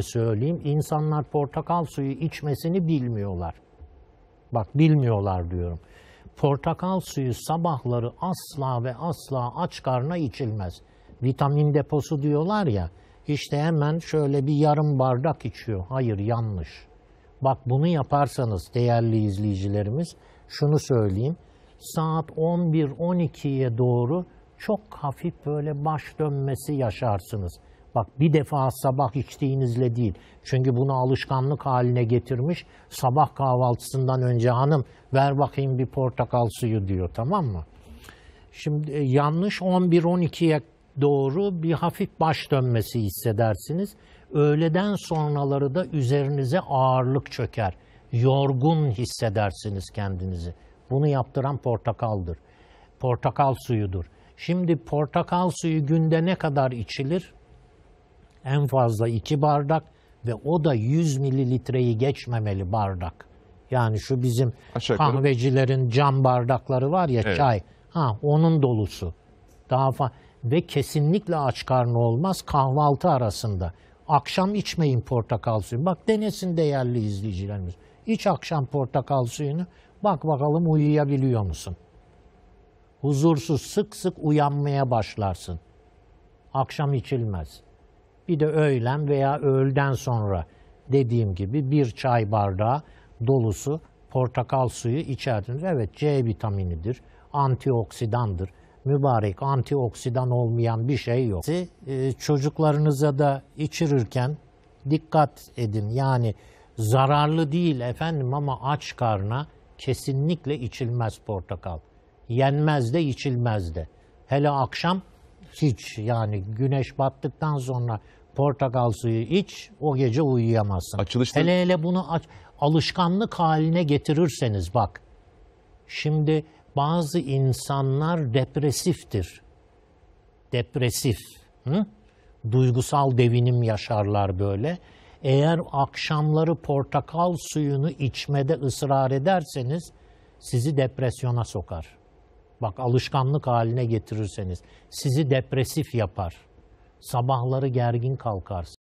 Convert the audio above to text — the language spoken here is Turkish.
söyleyeyim. İnsanlar portakal suyu içmesini bilmiyorlar. Bak bilmiyorlar diyorum. Portakal suyu sabahları asla ve asla aç karna içilmez. Vitamin deposu diyorlar ya. İşte hemen şöyle bir yarım bardak içiyor. Hayır yanlış. Bak bunu yaparsanız değerli izleyicilerimiz şunu söyleyeyim. Saat 11-12'ye doğru çok hafif böyle baş dönmesi yaşarsınız. Bak bir defa sabah içtiğinizle değil. Çünkü bunu alışkanlık haline getirmiş. Sabah kahvaltısından önce hanım ver bakayım bir portakal suyu diyor tamam mı? Şimdi e, yanlış 11-12'ye doğru bir hafif baş dönmesi hissedersiniz. Öğleden sonraları da üzerinize ağırlık çöker. Yorgun hissedersiniz kendinizi. Bunu yaptıran portakaldır. Portakal suyudur. Şimdi portakal suyu günde ne kadar içilir? en fazla iki bardak ve o da 100 mililitreyi geçmemeli bardak. Yani şu bizim Aşağı kahvecilerin cam bardakları var ya Evet. çay. Ha onun dolusu. Daha fa ve kesinlikle aç karnı olmaz kahvaltı arasında. Akşam içmeyin portakal suyu. Bak denesin değerli izleyicilerimiz. İç akşam portakal suyunu. Bak bakalım uyuyabiliyor musun? Huzursuz sık sık uyanmaya başlarsın. Akşam içilmez bir de öğlen veya öğleden sonra dediğim gibi bir çay bardağı dolusu portakal suyu içerdiniz. Evet C vitaminidir, antioksidandır. Mübarek antioksidan olmayan bir şey yok. E, çocuklarınıza da içirirken dikkat edin. Yani zararlı değil efendim ama aç karna kesinlikle içilmez portakal. Yenmez de içilmez de. Hele akşam hiç yani güneş battıktan sonra portakal suyu iç, o gece uyuyamazsın. Açılışta... Hele hele bunu aç, alışkanlık haline getirirseniz bak. Şimdi bazı insanlar depresiftir. Depresif. Hı? Duygusal devinim yaşarlar böyle. Eğer akşamları portakal suyunu içmede ısrar ederseniz sizi depresyona sokar. Bak alışkanlık haline getirirseniz sizi depresif yapar. Sabahları gergin kalkarsın.